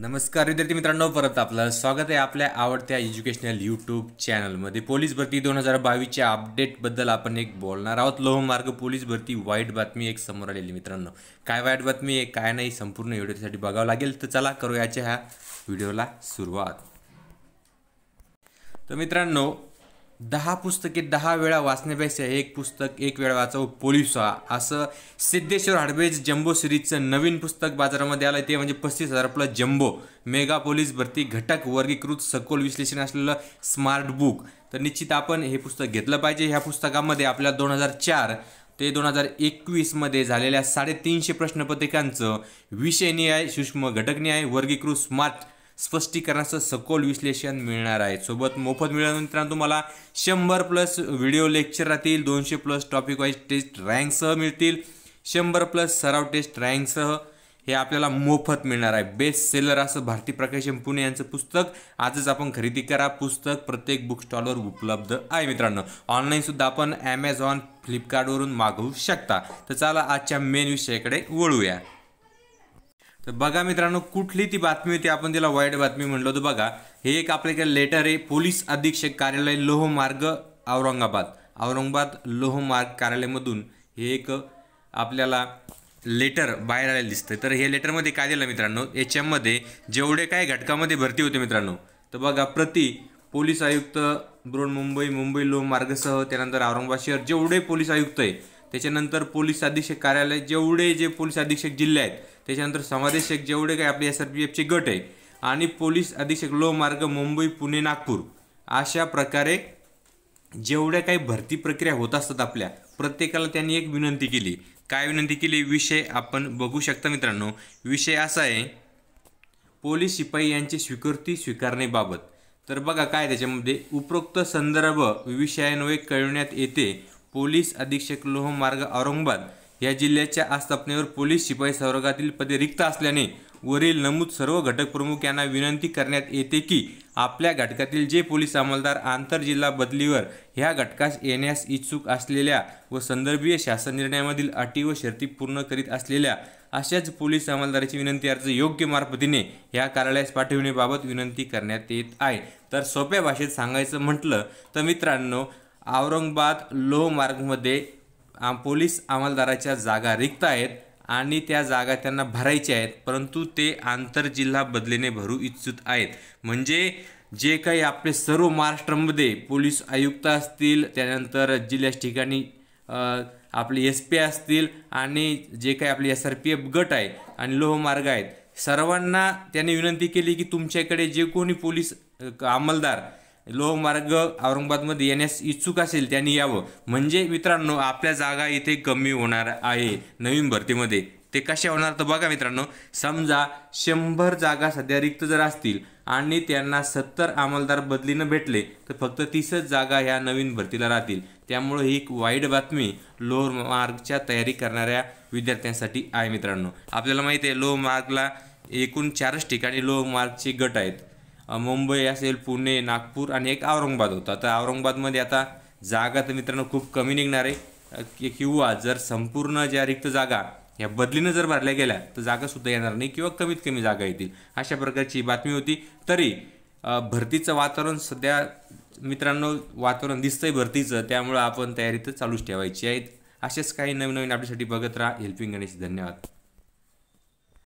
नमस्कार विद्यार्थी मित्रांनो परत आपलं स्वागत आहे आपल्या आवडत्या एज्युकेशनल यूट्यूब चॅनलमध्ये पोलीस भरती दोन हजार बावीसच्या अपडेटबद्दल आपण एक बोलणार आहोत लोहमार्ग पोलीस भरती वाईट बातमी एक समोर आलेली मित्रांनो काय वाईट बातमी आहे काय नाही संपूर्ण व्हिडिओसाठी बघावं लागेल तर चला करूयाच्या ह्या व्हिडिओला सुरुवात तर मित्रांनो दहा पुस्तके दहा वेळा वाचण्यापेक्षा एक पुस्तक एक वेळा वाचावं पोलीस व्हा असं सिद्धेश्वर हाडबेज जम्बो सिरीजचं नवीन पुस्तक बाजारामध्ये आलं ते म्हणजे पस्तीस हजार आपलं जम्बो मेगा पोलीस भरती घटक वर्गीकृत सखोल विश्लेषण असलेलं स्मार्ट बुक तर निश्चित आपण हे पुस्तक घेतलं पाहिजे ह्या पुस्तकामध्ये आपल्या दोन हजार चार ते दोन हजार एकवीसमध्ये झालेल्या साडेतीनशे प्रश्नपत्रिकांचं न्याय सूक्ष्म न्याय वर्गीकृत स्मार्ट स्पष्टीकरणाचं सखोल विश्लेषण मिळणार आहे सोबत मोफत मिळाल्यानंतर मित्रांनो तुम्हाला शंभर प्लस व्हिडिओ लेक्चर राहतील दोनशे प्लस टॉपिक वाईज टेस्ट रँकसह मिळतील शंभर प्लस सराव टेस्ट रँकसह हे आपल्याला मोफत मिळणार आहे बेस्ट सेलर असं भारती प्रकाशन पुणे यांचं पुस्तक आजच आपण खरेदी करा पुस्तक प्रत्येक बुक स्टॉलवर उपलब्ध आहे मित्रांनो ऑनलाईनसुद्धा आपण ॲमेझॉन फ्लिपकार्टवरून मागवू शकता तर चला आजच्या मेन विषयाकडे वळूया तर बघा मित्रांनो कुठली ती बातमी होती आपण तिला वाईट बातमी म्हणलो होतं बघा हे एक आपल्याकडे लेटर आहे पोलीस अधीक्षक कार्यालय लोहमार्ग औरंगाबाद औरंगाबाद लोहमार्ग कार्यालयामधून हे एक आपल्याला लेटर बाहेर आलेलं दिसतं तर हे लेटरमध्ये काय दिलं मित्रांनो याच्यामध्ये जेवढे काय घटकामध्ये भरती होते मित्रांनो तर बघा प्रति पोलीस आयुक्त बृहन्मुंबई मुंबई मार्गसह त्यानंतर औरंगाबाद शहर जेवढे पोलीस आयुक्त आहे त्याच्यानंतर पोलीस अधीक्षक कार्यालय जेवढे जे पोलीस अधीक्षक जिल्हे आहेत त्याच्यानंतर समादेशक जेवढे काही आपले एस आर पी एफचे गट आहे आणि पोलीस अधीक्षक लोहमार्ग मुंबई पुणे नागपूर अशा प्रकारे जेवढ्या काही भरती प्रक्रिया होत असतात आपल्या प्रत्येकाला त्यांनी एक विनंती केली काय विनंती केली विषय आपण बघू शकता मित्रांनो विषय असा आहे पोलीस शिपाई यांची स्वीकृती स्वीकारण्याबाबत तर बघा काय त्याच्यामध्ये उपरोक्त संदर्भ विषयान्वये कळविण्यात येते पोलीस अधीक्षक लोहमार्ग औरंगाबाद या जिल्ह्याच्या आस्थापनेवर पोलीस शिपाई संवर्गातील पदे रिक्त असल्याने वरील नमूद सर्व घटक प्रमुख यांना विनंती करण्यात येते की आपल्या घटकातील जे पोलीस अंमलदार आंतरजिल्हा बदलीवर ह्या घटकास येण्यास इच्छुक असलेल्या व संदर्भीय शासन निर्णयामधील अटी व शर्ती पूर्ण करीत असलेल्या अशाच पोलीस अंमलदाराची विनंती अर्ज योग्य मार्फतीने या कार्यालयास पाठविण्याबाबत विनंती करण्यात येत आहे तर सोप्या भाषेत सांगायचं म्हटलं तर मित्रांनो औरंगाबाद लोहमार्गमध्ये पोलीस अंमलदाराच्या जागा रिक्त आहेत आणि त्या जागा त्यांना भरायच्या आहेत परंतु ते आंतरजिल्हा बदलीने भरू इच्छित आहेत म्हणजे जे काही आपले सर्व महाराष्ट्रामध्ये पोलीस आयुक्त असतील त्यानंतर जिल्ह्याच्या ठिकाणी आपले एस पी असतील आणि जे काही आपले एस आर पी एफ गट आहे आणि लोहमार्ग आहेत सर्वांना त्यांनी विनंती केली की तुमच्याकडे जे कोणी पोलीस अंमलदार लोहमार्ग औरंगाबादमध्ये येण्यास इच्छुक असेल त्यांनी यावं म्हणजे मित्रांनो आपल्या जागा इथे कमी होणार आहे नवीन भरतीमध्ये ते कशा होणार तर बघा मित्रांनो समजा शंभर जागा सध्या रिक्त जर असतील आणि त्यांना सत्तर अंमलदार बदलीनं भेटले तर फक्त तीसच जागा ह्या नवीन भरतीला राहतील त्यामुळे ही एक वाईट बातमी लोअर मार्गच्या तयारी करणाऱ्या विद्यार्थ्यांसाठी आहे मित्रांनो आपल्याला माहिती आहे लोअर मार्गला एकूण चारच ठिकाणी लोअर मार्गचे गट आहेत मुंबई असेल पुणे नागपूर आणि एक औरंगाबाद होता तर औरंगाबादमध्ये आता जागा तर मित्रांनो खूप कमी निघणार आहे किंवा जर संपूर्ण ज्या रिक्त जागा या बदलीनं जर भरल्या गेल्या तर जागासुद्धा येणार नाही किंवा कमीत कमी जागा येतील अशा प्रकारची बातमी होती तरी भरतीचं वातावरण सध्या मित्रांनो वातावरण दिसतंय भरतीचं त्यामुळं आपण तयारी तर चालूच ठेवायची आहेत असेच काही नवीन नवीन आपल्यासाठी बघत राहा हेल्पिंग गणेश धन्यवाद